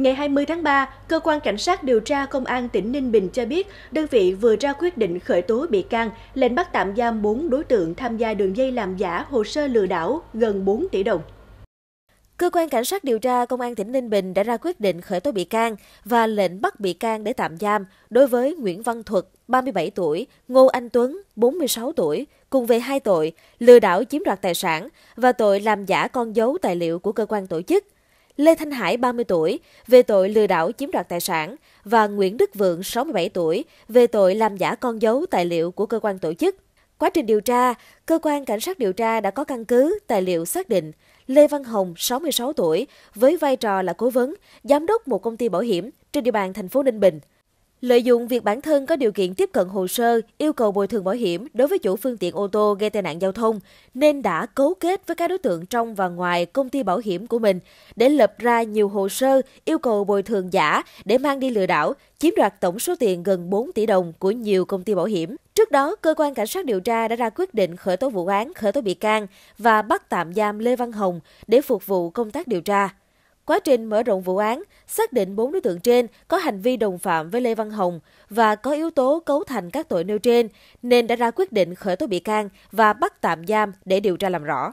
Ngày 20 tháng 3, Cơ quan Cảnh sát điều tra Công an tỉnh Ninh Bình cho biết, đơn vị vừa ra quyết định khởi tố bị can, lệnh bắt tạm giam 4 đối tượng tham gia đường dây làm giả hồ sơ lừa đảo gần 4 tỷ đồng. Cơ quan Cảnh sát điều tra Công an tỉnh Ninh Bình đã ra quyết định khởi tố bị can và lệnh bắt bị can để tạm giam đối với Nguyễn Văn Thuật, 37 tuổi, Ngô Anh Tuấn, 46 tuổi, cùng về hai tội lừa đảo chiếm đoạt tài sản và tội làm giả con dấu tài liệu của cơ quan tổ chức – Lê Thanh Hải 30 tuổi về tội lừa đảo chiếm đoạt tài sản và Nguyễn Đức Vượng 67 tuổi về tội làm giả con dấu tài liệu của cơ quan tổ chức. Quá trình điều tra, cơ quan cảnh sát điều tra đã có căn cứ tài liệu xác định Lê Văn Hồng 66 tuổi với vai trò là cố vấn, giám đốc một công ty bảo hiểm trên địa bàn thành phố Ninh Bình. Lợi dụng việc bản thân có điều kiện tiếp cận hồ sơ, yêu cầu bồi thường bảo hiểm đối với chủ phương tiện ô tô gây tai nạn giao thông, nên đã cấu kết với các đối tượng trong và ngoài công ty bảo hiểm của mình để lập ra nhiều hồ sơ yêu cầu bồi thường giả để mang đi lừa đảo, chiếm đoạt tổng số tiền gần 4 tỷ đồng của nhiều công ty bảo hiểm. Trước đó, cơ quan cảnh sát điều tra đã ra quyết định khởi tố vụ án, khởi tố bị can và bắt tạm giam Lê Văn Hồng để phục vụ công tác điều tra. Quá trình mở rộng vụ án, xác định bốn đối tượng trên có hành vi đồng phạm với Lê Văn Hồng và có yếu tố cấu thành các tội nêu trên, nên đã ra quyết định khởi tố bị can và bắt tạm giam để điều tra làm rõ.